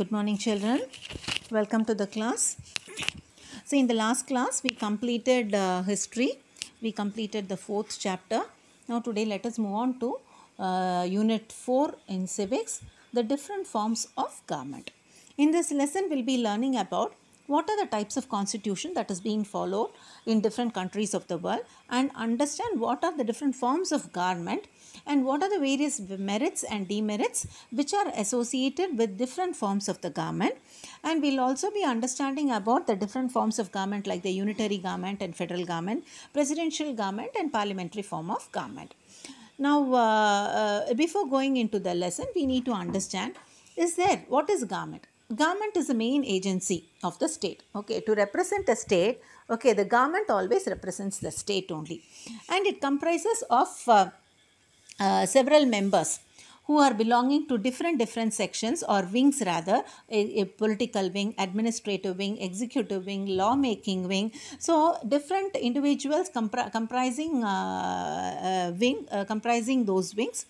Good morning children. Welcome to the class. So in the last class we completed uh, history. We completed the fourth chapter. Now today let us move on to uh, unit 4 in civics. The different forms of government. In this lesson we'll be learning about what are the types of constitution that is being followed in different countries of the world and understand what are the different forms of government and what are the various merits and demerits which are associated with different forms of the government and we'll also be understanding about the different forms of government like the unitary government and federal government presidential government and parliamentary form of government now uh, uh, before going into the lesson we need to understand is there what is government government is the main agency of the state okay to represent a state okay the government always represents the state only and it comprises of uh, uh, several members who are belonging to different different sections or wings rather a, a, political wing administrative wing executive wing lawmaking wing so different individuals compri comprising uh, uh, wing uh, comprising those wings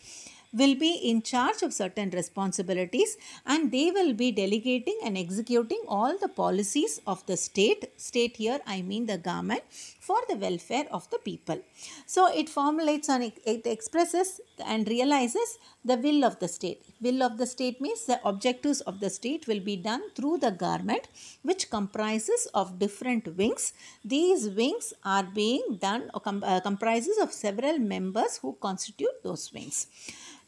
will be in charge of certain responsibilities and they will be delegating and executing all the policies of the state. State here I mean the government for the welfare of the people. So it formulates and it expresses and realizes the will of the state. Will of the state means the objectives of the state will be done through the government which comprises of different wings. These wings are being done or com uh, comprises of several members who constitute those wings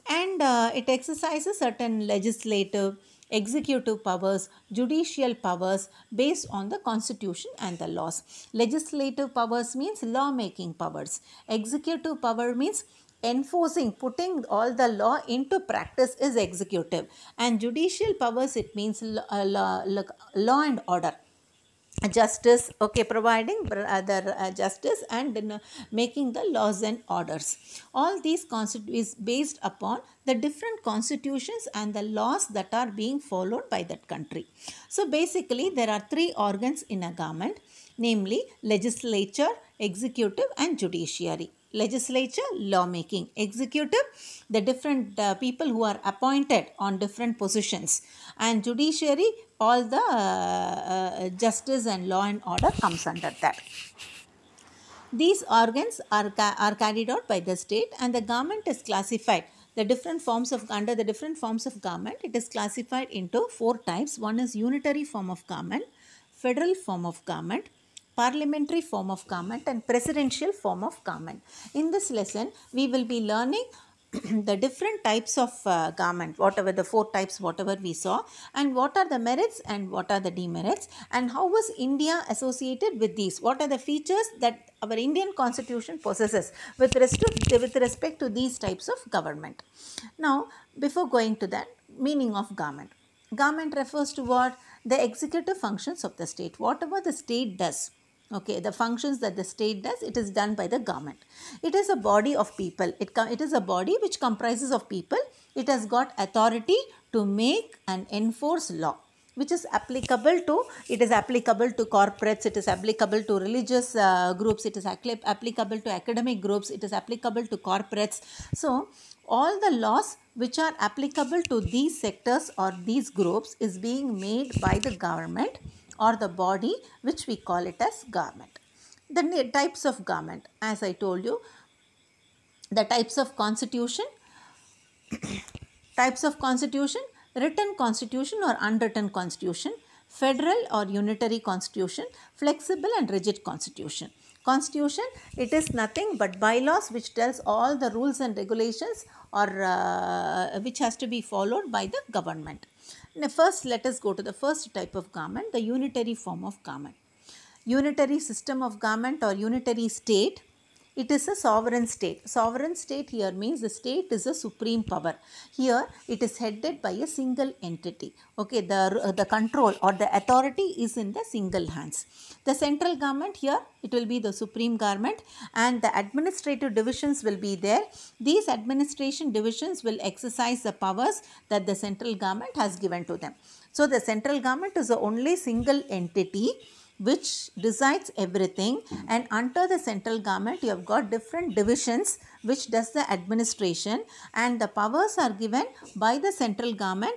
and uh, it exercises certain legislative, executive powers, judicial powers based on the constitution and the laws. Legislative powers means law-making powers. Executive power means enforcing, putting all the law into practice is executive. And judicial powers, it means uh, law, law, law and order justice okay providing other uh, justice and making the laws and orders all these is based upon the different constitutions and the laws that are being followed by that country so basically there are three organs in a government namely legislature executive and judiciary legislature lawmaking executive the different uh, people who are appointed on different positions and judiciary all the uh, uh, justice and law and order comes under that these organs are, ca are carried out by the state and the government is classified the different forms of under the different forms of government it is classified into four types one is unitary form of government federal form of government parliamentary form of government and presidential form of government. In this lesson, we will be learning the different types of uh, whatever the four types whatever we saw and what are the merits and what are the demerits and how was india associated with these what are the features that our indian constitution possesses with respect to, with respect to these types of government now before going to that meaning of government. Government refers to what the executive functions of the state whatever the state does okay the functions that the state does it is done by the government it is a body of people it it is a body which comprises of people it has got authority to make and enforce law which is applicable to it is applicable to corporates it is applicable to religious uh, groups it is applicable to academic groups it is applicable to corporates so all the laws which are applicable to these sectors or these groups is being made by the government or the body which we call it as garment. The types of garment as I told you the types of constitution types of constitution written constitution or unwritten constitution federal or unitary constitution flexible and rigid constitution constitution it is nothing but bylaws which tells all the rules and regulations or uh, which has to be followed by the government now first let us go to the first type of garment, the unitary form of garment. Unitary system of garment or unitary state it is a sovereign state. Sovereign state here means the state is a supreme power. Here it is headed by a single entity. Okay, the, uh, the control or the authority is in the single hands. The central government here, it will be the supreme government and the administrative divisions will be there. These administration divisions will exercise the powers that the central government has given to them. So the central government is the only single entity which decides everything and under the central government you have got different divisions which does the administration and the powers are given by the central government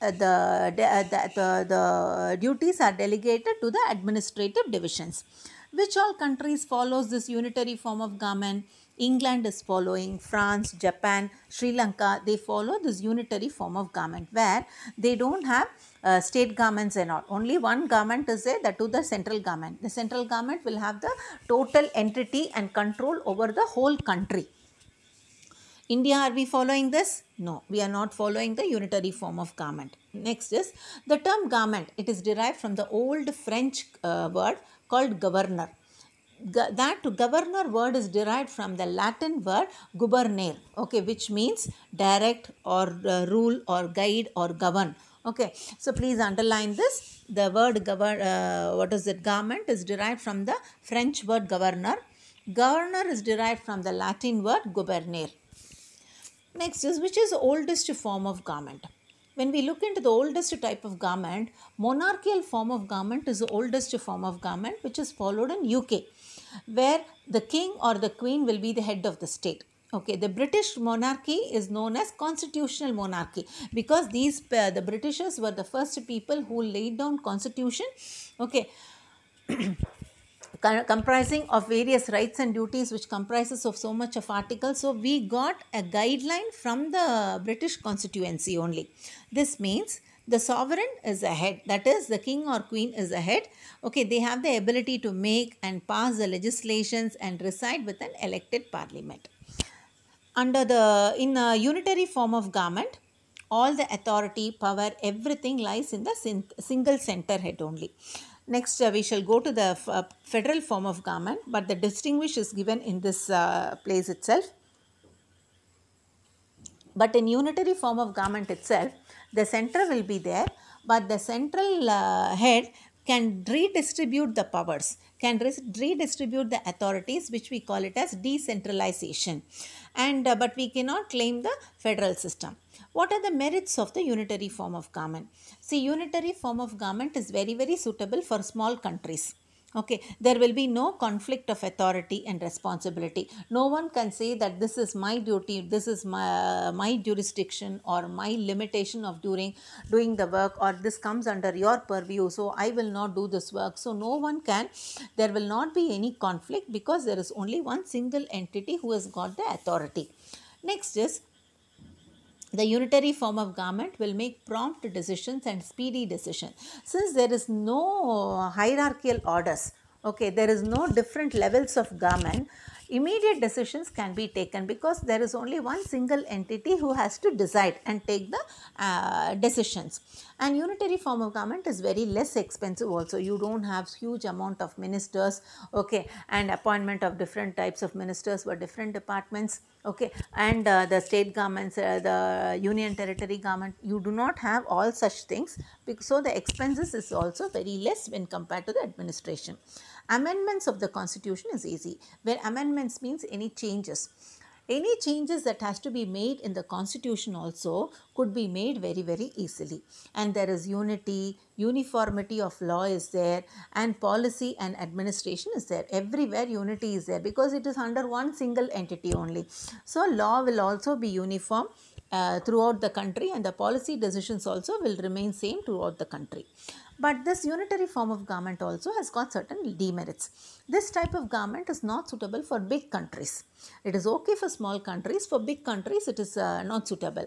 uh, the, uh, the, the, the duties are delegated to the administrative divisions. Which all countries follows this unitary form of government? England is following, France, Japan, Sri Lanka, they follow this unitary form of government where they don't have uh, state governments and all. Only one government is there, that to the central government. The central government will have the total entity and control over the whole country. India, are we following this? No, we are not following the unitary form of government. Next is the term government. It is derived from the old French uh, word called governor. Go that governor word is derived from the Latin word gubernare, okay, which means direct or uh, rule or guide or govern. Okay, so please underline this. The word govern, uh, what is it, government is derived from the French word governor. Governor is derived from the Latin word gubernare. Next is which is oldest form of government when we look into the oldest type of garment, monarchical form of garment is the oldest form of garment which is followed in UK where the king or the queen will be the head of the state. Okay, the British monarchy is known as constitutional monarchy because these uh, the Britishers were the first people who laid down constitution. Okay. comprising of various rights and duties which comprises of so much of articles so we got a guideline from the british constituency only this means the sovereign is ahead that is the king or queen is ahead okay they have the ability to make and pass the legislations and reside with an elected parliament under the in a unitary form of government all the authority power everything lies in the single center head only Next, uh, we shall go to the uh, federal form of government, but the distinguish is given in this uh, place itself. But in unitary form of government itself, the center will be there, but the central uh, head can redistribute the powers can redistribute the authorities which we call it as decentralization and uh, but we cannot claim the federal system what are the merits of the unitary form of government see unitary form of government is very very suitable for small countries Okay, there will be no conflict of authority and responsibility. No one can say that this is my duty, this is my, my jurisdiction or my limitation of doing, doing the work or this comes under your purview, so I will not do this work. So, no one can, there will not be any conflict because there is only one single entity who has got the authority. Next is the unitary form of government will make prompt decisions and speedy decisions. Since there is no hierarchical orders, okay, there is no different levels of government, immediate decisions can be taken because there is only one single entity who has to decide and take the uh, decisions. And unitary form of government is very less expensive also. You do not have huge amount of ministers okay, and appointment of different types of ministers for different departments okay, and uh, the state governments, uh, the union territory government, you do not have all such things. So, the expenses is also very less when compared to the administration. Amendments of the constitution is easy where amendments means any changes. Any changes that has to be made in the constitution also could be made very very easily and there is unity, uniformity of law is there and policy and administration is there. Everywhere unity is there because it is under one single entity only. So law will also be uniform uh, throughout the country and the policy decisions also will remain same throughout the country. But this unitary form of garment also has got certain demerits. This type of garment is not suitable for big countries. It is okay for small countries, for big countries it is uh, not suitable.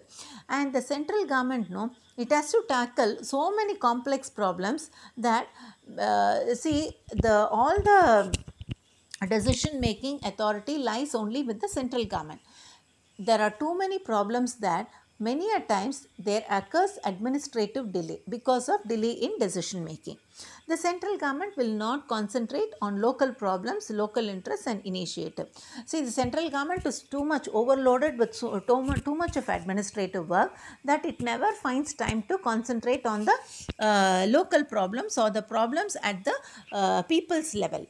And the central garment, no, it has to tackle so many complex problems that uh, see the all the decision making authority lies only with the central government. There are too many problems that many a times there occurs administrative delay because of delay in decision making. The central government will not concentrate on local problems, local interests and initiative. See the central government is too much overloaded with so, too, much of administrative work that it never finds time to concentrate on the uh, local problems or the problems at the uh, people's level.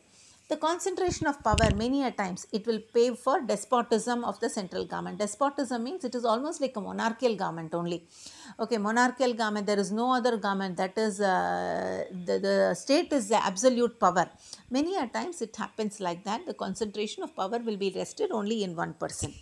The concentration of power many a times it will pave for despotism of the central government. Despotism means it is almost like a monarchical government only. Okay, monarchical government there is no other government that is uh, the, the state is the absolute power. Many a times it happens like that the concentration of power will be rested only in one person.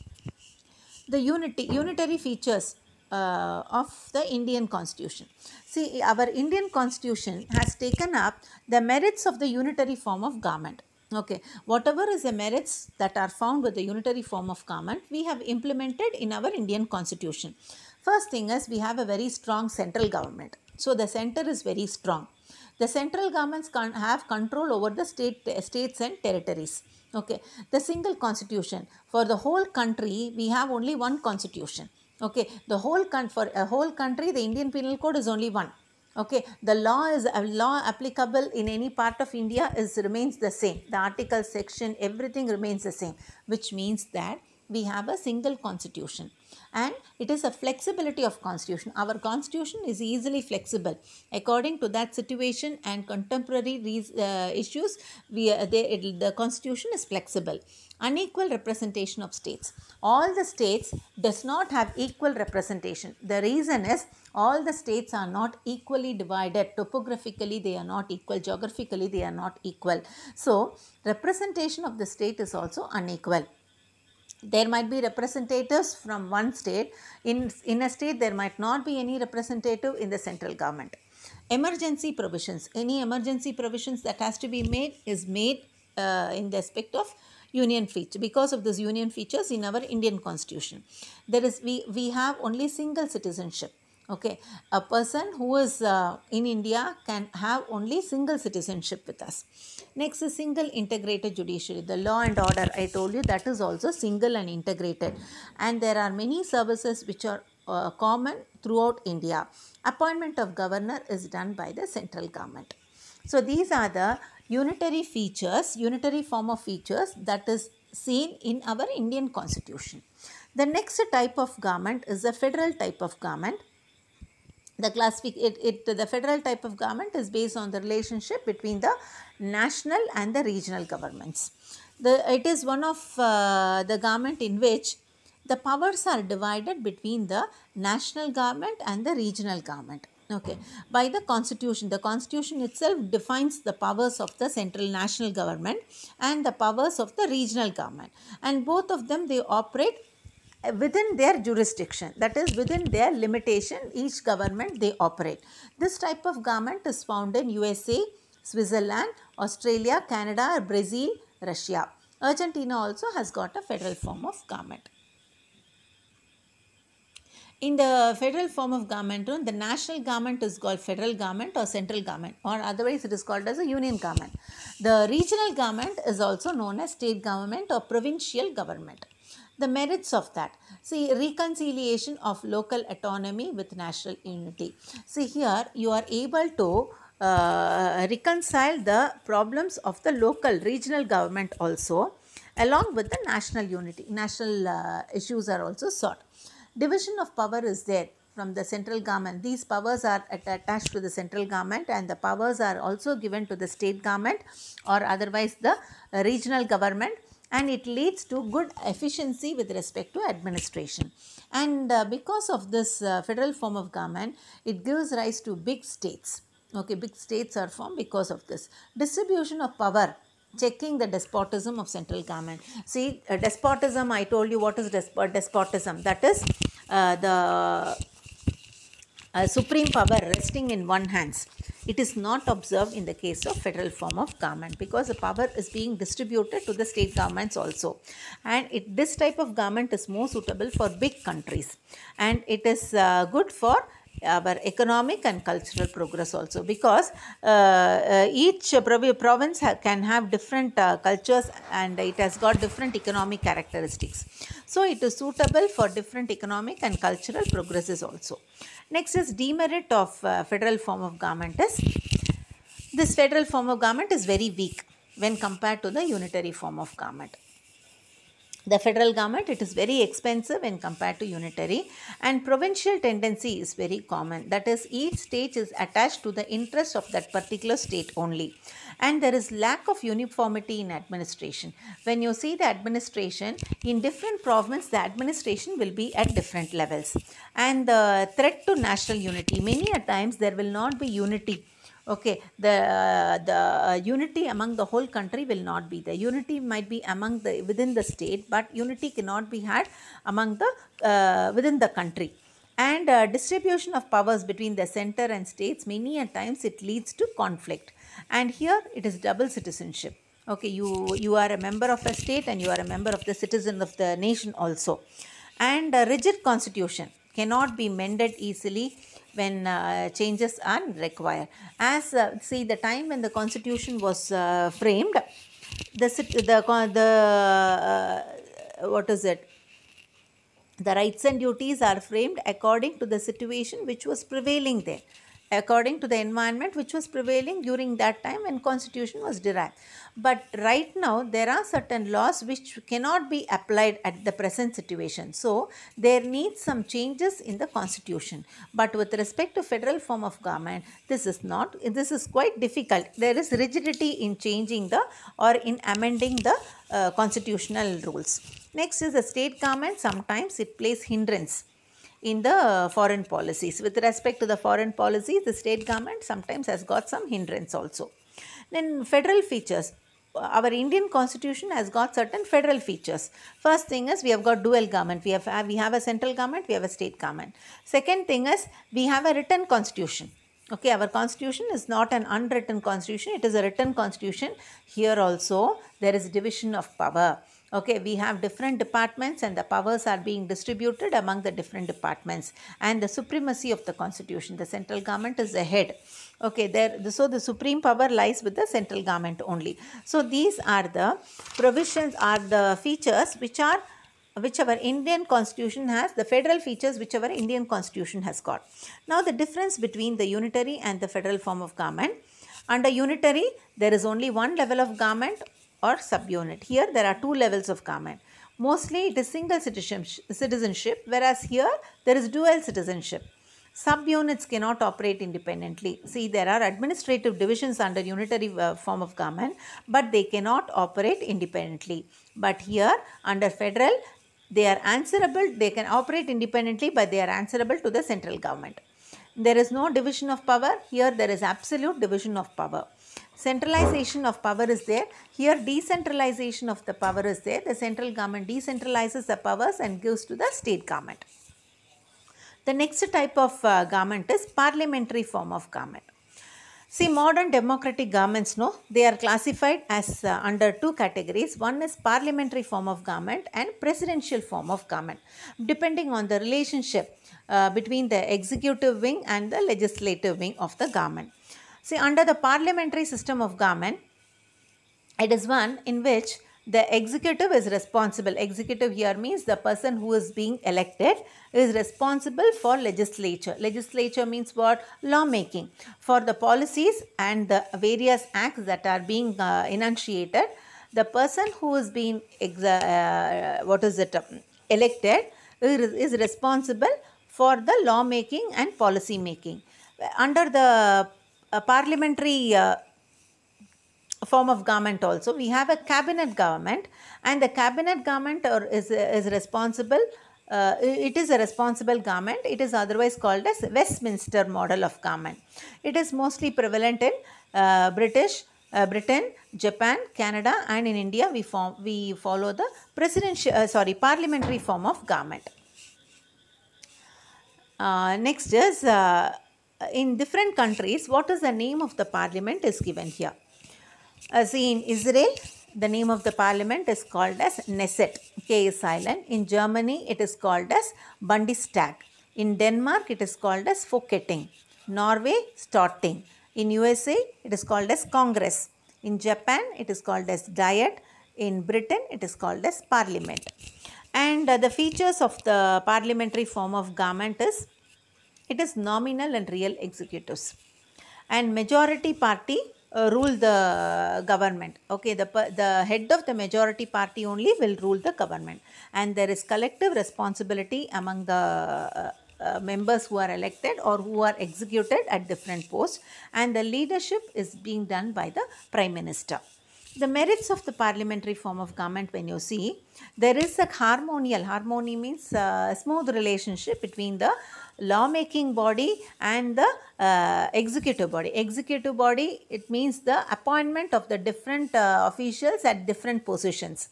The unity unitary features uh, of the Indian constitution. See, our Indian constitution has taken up the merits of the unitary form of government. Okay, whatever is the merits that are found with the unitary form of government, we have implemented in our Indian constitution. First thing is we have a very strong central government. So, the center is very strong. The central governments can have control over the state states and territories. Okay, the single constitution. For the whole country, we have only one constitution. Okay, the whole con for a whole country, the Indian Penal Code is only one. Okay, the law is a uh, law applicable in any part of India is remains the same. The article, section, everything remains the same, which means that we have a single constitution and it is a flexibility of constitution our constitution is easily flexible according to that situation and contemporary uh, issues we uh, they, it, the constitution is flexible unequal representation of states all the states does not have equal representation the reason is all the states are not equally divided topographically they are not equal geographically they are not equal so representation of the state is also unequal there might be representatives from one state in in a state there might not be any representative in the central government emergency provisions any emergency provisions that has to be made is made uh, in the aspect of union feature because of this union features in our indian constitution there is we we have only single citizenship okay a person who is uh, in india can have only single citizenship with us next is single integrated judiciary the law and order i told you that is also single and integrated and there are many services which are uh, common throughout india appointment of governor is done by the central government so these are the unitary features unitary form of features that is seen in our indian constitution the next type of government is the federal type of government the classific it, it the federal type of government is based on the relationship between the national and the regional governments the it is one of uh, the government in which the powers are divided between the national government and the regional government okay by the constitution the constitution itself defines the powers of the central national government and the powers of the regional government and both of them they operate within their jurisdiction that is within their limitation each government they operate. This type of garment is found in USA, Switzerland, Australia, Canada, Brazil, Russia. Argentina also has got a federal form of garment. In the federal form of garment, the national garment is called federal garment or central garment or otherwise it is called as a union garment. The regional garment is also known as state government or provincial government. The merits of that. See, reconciliation of local autonomy with national unity. See, here you are able to uh, reconcile the problems of the local regional government also along with the national unity. National uh, issues are also sought. Division of power is there from the central government. These powers are attached to the central government and the powers are also given to the state government or otherwise the regional government and it leads to good efficiency with respect to administration. And uh, because of this uh, federal form of government, it gives rise to big states. Okay, big states are formed because of this. Distribution of power checking the despotism of central government. See, uh, despotism, I told you what is desp despotism. That is uh, the uh, supreme power resting in one hands. It is not observed in the case of federal form of government because the power is being distributed to the state governments also. And it, this type of government is more suitable for big countries. And it is uh, good for our economic and cultural progress also because uh, uh, each province ha can have different uh, cultures and it has got different economic characteristics. So, it is suitable for different economic and cultural progresses also. Next is demerit of uh, federal form of government is this federal form of government is very weak when compared to the unitary form of government the federal government it is very expensive when compared to unitary and provincial tendency is very common that is each state is attached to the interest of that particular state only and there is lack of uniformity in administration when you see the administration in different provinces the administration will be at different levels and the threat to national unity many a times there will not be unity okay the uh, the uh, unity among the whole country will not be there unity might be among the within the state but unity cannot be had among the uh, within the country and uh, distribution of powers between the center and states many at times it leads to conflict and here it is double citizenship okay you you are a member of a state and you are a member of the citizen of the nation also and rigid constitution cannot be mended easily when uh, changes are required. As uh, see the time when the constitution was uh, framed, the the the uh, what is it? The rights and duties are framed according to the situation which was prevailing there according to the environment which was prevailing during that time when constitution was derived. But right now there are certain laws which cannot be applied at the present situation. So there needs some changes in the constitution. But with respect to federal form of government, this is not, this is quite difficult. There is rigidity in changing the or in amending the uh, constitutional rules. Next is the state government. Sometimes it plays hindrance in the foreign policies. With respect to the foreign policy, the state government sometimes has got some hindrance also. Then federal features. Our Indian constitution has got certain federal features. First thing is we have got dual government. We have, we have a central government, we have a state government. Second thing is we have a written constitution. Okay, our constitution is not an unwritten constitution, it is a written constitution. Here also there is division of power. Okay, we have different departments and the powers are being distributed among the different departments and the supremacy of the constitution. The central government is ahead. Okay, there. so the supreme power lies with the central government only. So these are the provisions are the features which are whichever Indian constitution has, the federal features whichever Indian constitution has got. Now the difference between the unitary and the federal form of government. Under unitary, there is only one level of government or subunit. Here there are two levels of government. Mostly it is single citizenship whereas here there is dual citizenship. Subunits cannot operate independently. See there are administrative divisions under unitary uh, form of government but they cannot operate independently. But here under federal they are answerable, they can operate independently but they are answerable to the central government. There is no division of power. Here there is absolute division of power centralization of power is there. Here decentralization of the power is there. The central government decentralizes the powers and gives to the state government. The next type of uh, government is parliamentary form of government. See modern democratic governments no, they are classified as uh, under two categories. One is parliamentary form of government and presidential form of government depending on the relationship uh, between the executive wing and the legislative wing of the government. See, under the parliamentary system of government, it is one in which the executive is responsible. Executive here means the person who is being elected is responsible for legislature. Legislature means what? Lawmaking. For the policies and the various acts that are being uh, enunciated, the person who is being, uh, what is it, um, elected is responsible for the lawmaking and policy making. Under the a parliamentary uh, form of government also. We have a cabinet government and the cabinet government or is, is responsible, uh, it is a responsible government. It is otherwise called as Westminster model of government. It is mostly prevalent in uh, British, uh, Britain, Japan, Canada and in India we, form, we follow the presidential, uh, sorry, parliamentary form of government. Uh, next is uh, in different countries, what is the name of the parliament is given here. As uh, in Israel, the name of the parliament is called as Knesset. K is silent. In Germany, it is called as Bundestag. In Denmark, it is called as Folketing. Norway, Storting. In USA, it is called as Congress. In Japan, it is called as Diet. In Britain, it is called as Parliament. And uh, the features of the parliamentary form of government is it is nominal and real executives. And majority party uh, rule the government. Okay, the, the head of the majority party only will rule the government. And there is collective responsibility among the uh, uh, members who are elected or who are executed at different posts. And the leadership is being done by the prime minister. The merits of the parliamentary form of government when you see, there is a harmonial, harmony means uh, smooth relationship between the lawmaking body and the uh, executive body. Executive body, it means the appointment of the different uh, officials at different positions.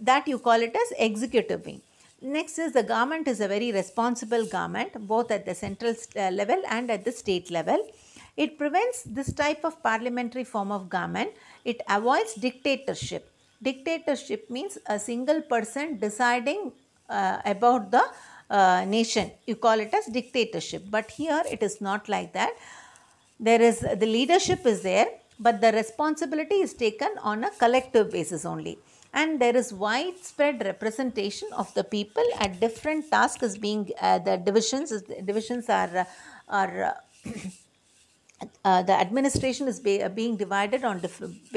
That you call it as executive wing. Next is the government is a very responsible government both at the central uh, level and at the state level. It prevents this type of parliamentary form of government. It avoids dictatorship. Dictatorship means a single person deciding uh, about the uh, nation. You call it as dictatorship. But here it is not like that. There is the leadership is there, but the responsibility is taken on a collective basis only. And there is widespread representation of the people at different tasks being uh, the divisions divisions are uh, are uh, uh, the administration is be, uh, being divided on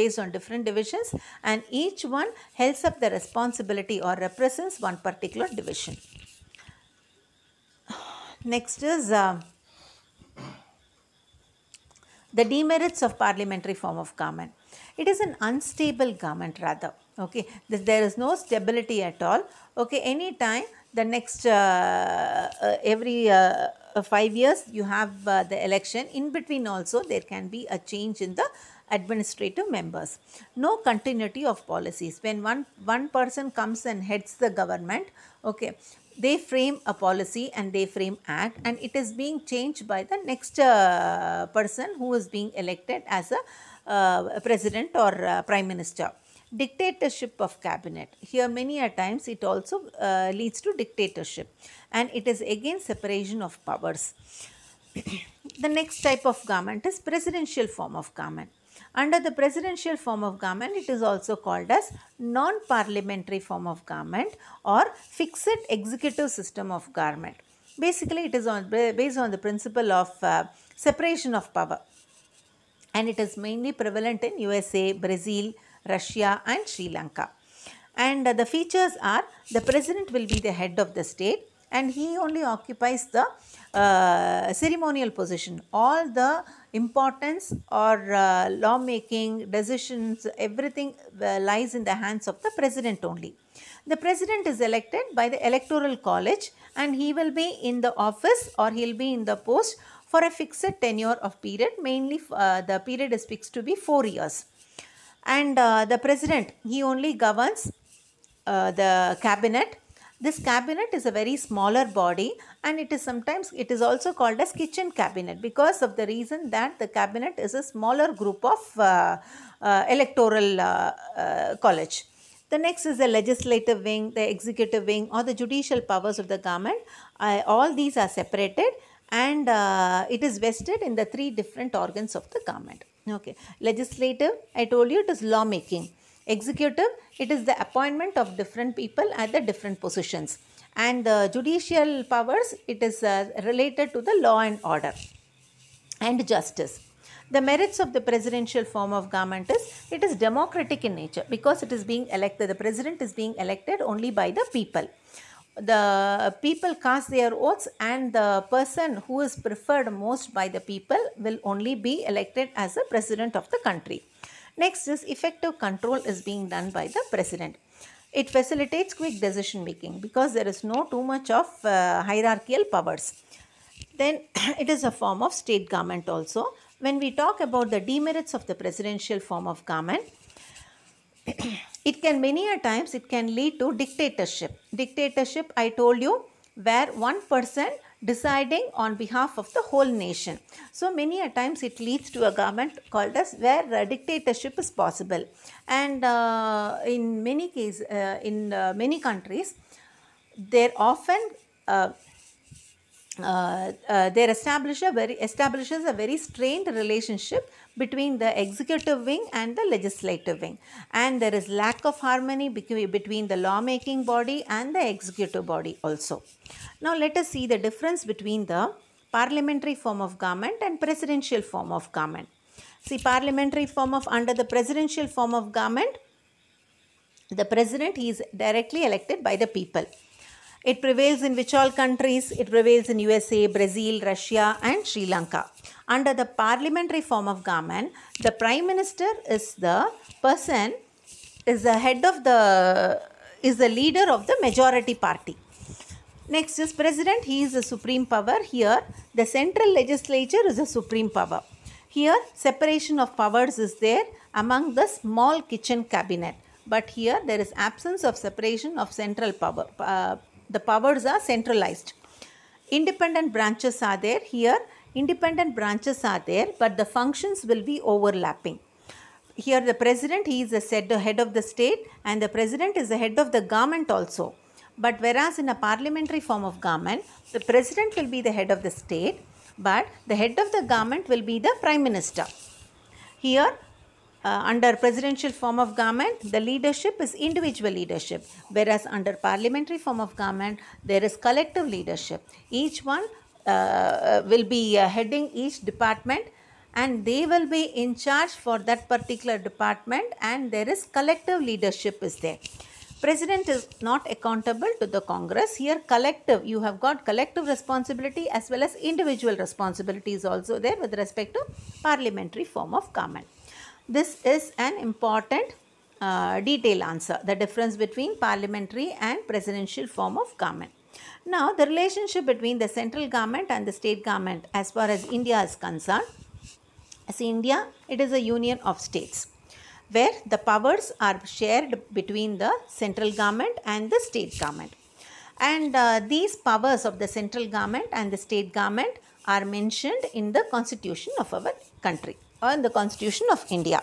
based on different divisions and each one helps up the responsibility or represents one particular division. Next is uh, the demerits of parliamentary form of government. It is an unstable government rather. Okay, there is no stability at all. Okay, anytime the next uh, uh, every uh, five years you have uh, the election. In between also there can be a change in the administrative members. No continuity of policies. When one, one person comes and heads the government, okay, they frame a policy and they frame act and it is being changed by the next uh, person who is being elected as a, uh, president or uh, prime minister dictatorship of cabinet here many a times it also uh, leads to dictatorship and it is again separation of powers the next type of government is presidential form of government under the presidential form of government, it is also called as non-parliamentary form of government or fixed executive system of government. Basically, it is on, based on the principle of uh, separation of power and it is mainly prevalent in USA, Brazil, Russia and Sri Lanka. And uh, the features are the president will be the head of the state and he only occupies the uh, ceremonial position. All the importance or uh, law making, decisions, everything uh, lies in the hands of the president only. The president is elected by the electoral college and he will be in the office or he will be in the post for a fixed tenure of period. Mainly uh, the period is fixed to be 4 years. And uh, the president, he only governs uh, the cabinet this cabinet is a very smaller body and it is sometimes it is also called as kitchen cabinet because of the reason that the cabinet is a smaller group of uh, uh, electoral uh, uh college. The next is the legislative wing, the executive wing or the judicial powers of the government. all these are separated and uh, it is vested in the three different organs of the government. Okay. Legislative, I told you it is lawmaking. Executive, it is the appointment of different people at the different positions. And the judicial powers, it is uh, related to the law and order and justice. The merits of the presidential form of government is it is democratic in nature because it is being elected, the president is being elected only by the people the people cast their votes and the person who is preferred most by the people will only be elected as the president of the country. Next is effective control is being done by the president. It facilitates quick decision making because there is no too much of uh, hierarchical powers. Then it is a form of state government also. When we talk about the demerits of the presidential form of government, it can many a times it can lead to dictatorship. Dictatorship I told you where one person deciding on behalf of the whole nation. So many a times it leads to a government called as where dictatorship is possible. And uh, in many cases, uh, in uh, many countries, there often uh, uh, uh, there a very establishes a very strained relationship between the executive wing and the legislative wing and there is lack of harmony between the lawmaking body and the executive body also now let us see the difference between the parliamentary form of government and presidential form of government see parliamentary form of under the presidential form of government the president he is directly elected by the people it prevails in which all countries? It prevails in USA, Brazil, Russia and Sri Lanka. Under the parliamentary form of government, the prime minister is the person, is the head of the, is the leader of the majority party. Next is president. He is the supreme power. Here, the central legislature is the supreme power. Here, separation of powers is there among the small kitchen cabinet. But here, there is absence of separation of central power, uh, the powers are centralized. Independent branches are there here. Independent branches are there but the functions will be overlapping. Here the president he is the head of the state and the president is the head of the government also. But whereas in a parliamentary form of government, the president will be the head of the state but the head of the government will be the prime minister. Here uh, under presidential form of government, the leadership is individual leadership, whereas under parliamentary form of government, there is collective leadership. Each one uh, uh, will be uh, heading each department and they will be in charge for that particular department and there is collective leadership is there. President is not accountable to the Congress. Here collective, you have got collective responsibility as well as individual responsibilities also there with respect to parliamentary form of government. This is an important uh, detail answer, the difference between parliamentary and presidential form of government. Now, the relationship between the central government and the state government as far as India is concerned. As India, it is a union of states where the powers are shared between the central government and the state government. And uh, these powers of the central government and the state government are mentioned in the constitution of our country in the Constitution of India.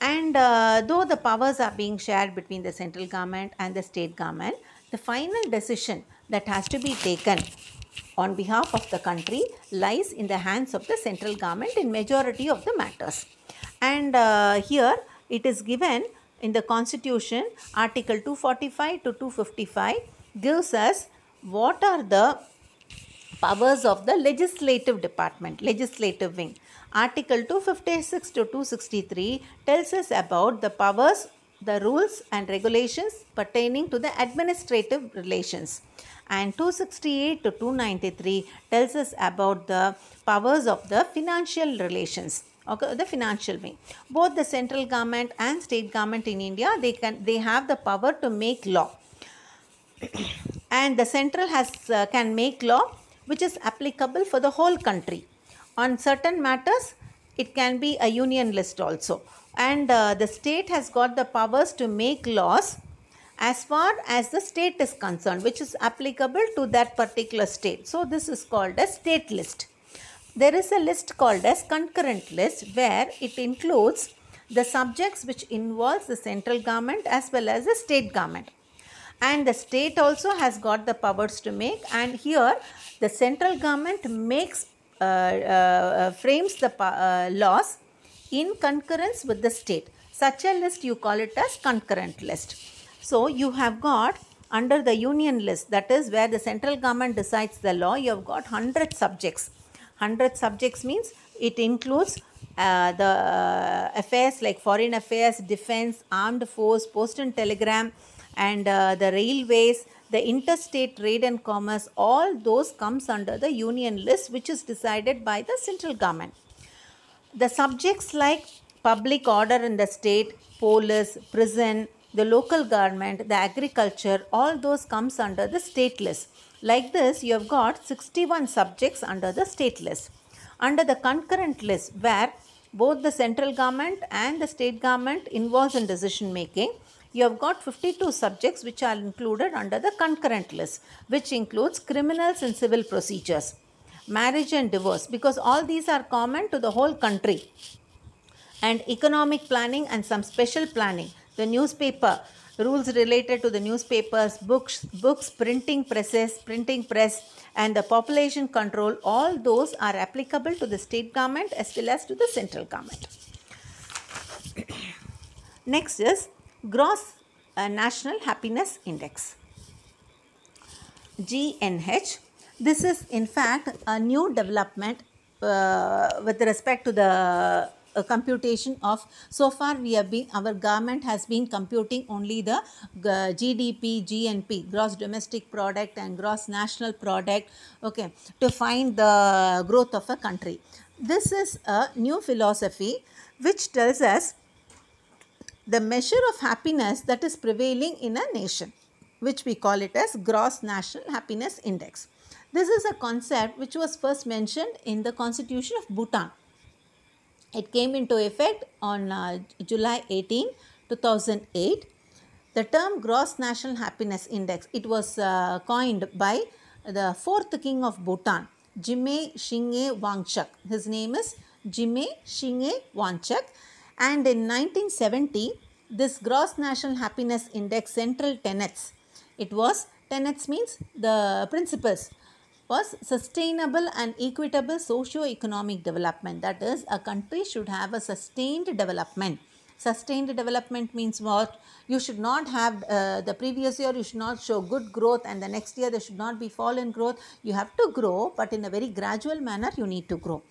And uh, though the powers are being shared between the central government and the state government, the final decision that has to be taken on behalf of the country lies in the hands of the central government in majority of the matters. And uh, here it is given in the constitution article 245 to 255 gives us what are the powers of the legislative department, legislative wing. Article 256 to 263 tells us about the powers, the rules and regulations pertaining to the administrative relations. And 268 to 293 tells us about the powers of the financial relations okay, the financial way. Both the central government and state government in India, they can they have the power to make law. and the central has uh, can make law which is applicable for the whole country. On certain matters, it can be a union list also. And uh, the state has got the powers to make laws as far as the state is concerned, which is applicable to that particular state. So, this is called a state list. There is a list called as concurrent list where it includes the subjects which involves the central government as well as the state government and the state also has got the powers to make and here the central government makes uh, uh, uh, frames the laws in concurrence with the state. Such a list you call it as concurrent list. So you have got under the union list that is where the central government decides the law you have got 100 subjects. 100 subjects means it includes uh, the uh, affairs like foreign affairs, defense, armed force, post and telegram and uh, the railways the interstate trade and commerce, all those comes under the union list which is decided by the central government. The subjects like public order in the state, police, prison, the local government, the agriculture, all those comes under the state list. Like this, you have got 61 subjects under the state list. Under the concurrent list where both the central government and the state government involves in decision making, you have got 52 subjects which are included under the concurrent list, which includes criminals and civil procedures, marriage and divorce, because all these are common to the whole country, and economic planning and some special planning, the newspaper. Rules related to the newspapers, books, books, printing presses, printing press, and the population control, all those are applicable to the state government as well as to the central government. Next is Gross uh, National Happiness Index. GNH. This is in fact a new development uh, with respect to the uh, computation of so far we have been our government has been computing only the uh, GDP, GNP, gross domestic product and gross national product okay to find the growth of a country. This is a new philosophy which tells us the measure of happiness that is prevailing in a nation which we call it as gross national happiness index. This is a concept which was first mentioned in the constitution of Bhutan. It came into effect on uh, July 18, 2008. The term gross national happiness index, it was uh, coined by the fourth king of Bhutan, Jime Shinge Wangchuk. His name is Jime Shinge Wangchuk and in 1970, this gross national happiness index central tenets, it was tenets means the principles was sustainable and equitable socio-economic development. That is, a country should have a sustained development. Sustained development means what? You should not have uh, the previous year, you should not show good growth and the next year there should not be fall in growth. You have to grow but in a very gradual manner you need to grow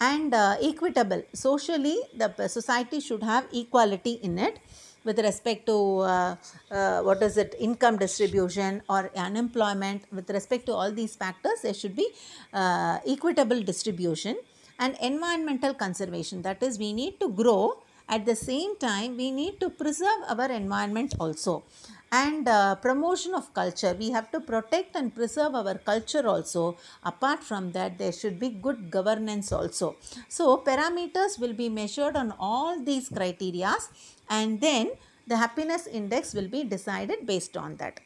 and uh, equitable. Socially, the society should have equality in it with respect to uh, uh, what is it income distribution or unemployment with respect to all these factors there should be uh, equitable distribution and environmental conservation that is we need to grow at the same time we need to preserve our environment also and uh, promotion of culture. We have to protect and preserve our culture also. Apart from that, there should be good governance also. So, parameters will be measured on all these criteria and then the happiness index will be decided based on that.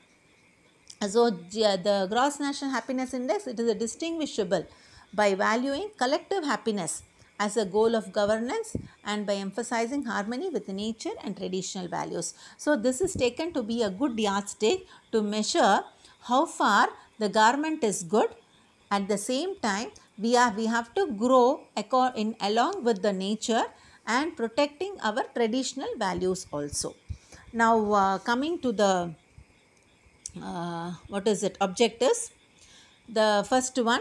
So, the gross national happiness index, it is a distinguishable by valuing collective happiness as a goal of governance and by emphasizing harmony with nature and traditional values. So this is taken to be a good yardstick to measure how far the garment is good. At the same time, we, are, we have to grow in, along with the nature and protecting our traditional values also. Now uh, coming to the, uh, what is it, objectives. The first one,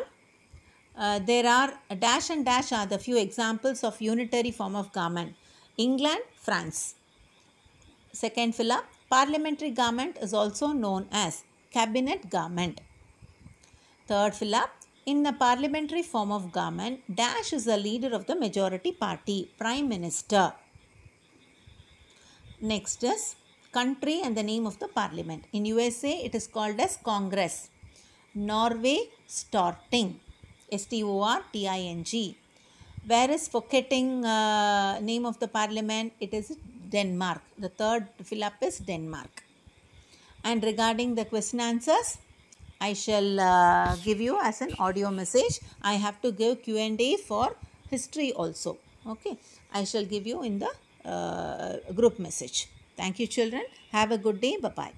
uh, there are dash and dash are the few examples of unitary form of garment. England, France. Second fill up parliamentary garment is also known as cabinet garment. Third fill up in the parliamentary form of government, Dash is the leader of the majority party, Prime Minister. Next is country and the name of the parliament. In USA, it is called as Congress. Norway, Storting. S-T-O-R-T-I-N-G. Whereas for getting uh, name of the parliament, it is Denmark. The third fill up is Denmark. And regarding the question answers, I shall uh, give you as an audio message. I have to give Q&A for history also. Okay. I shall give you in the uh, group message. Thank you children. Have a good day. Bye-bye.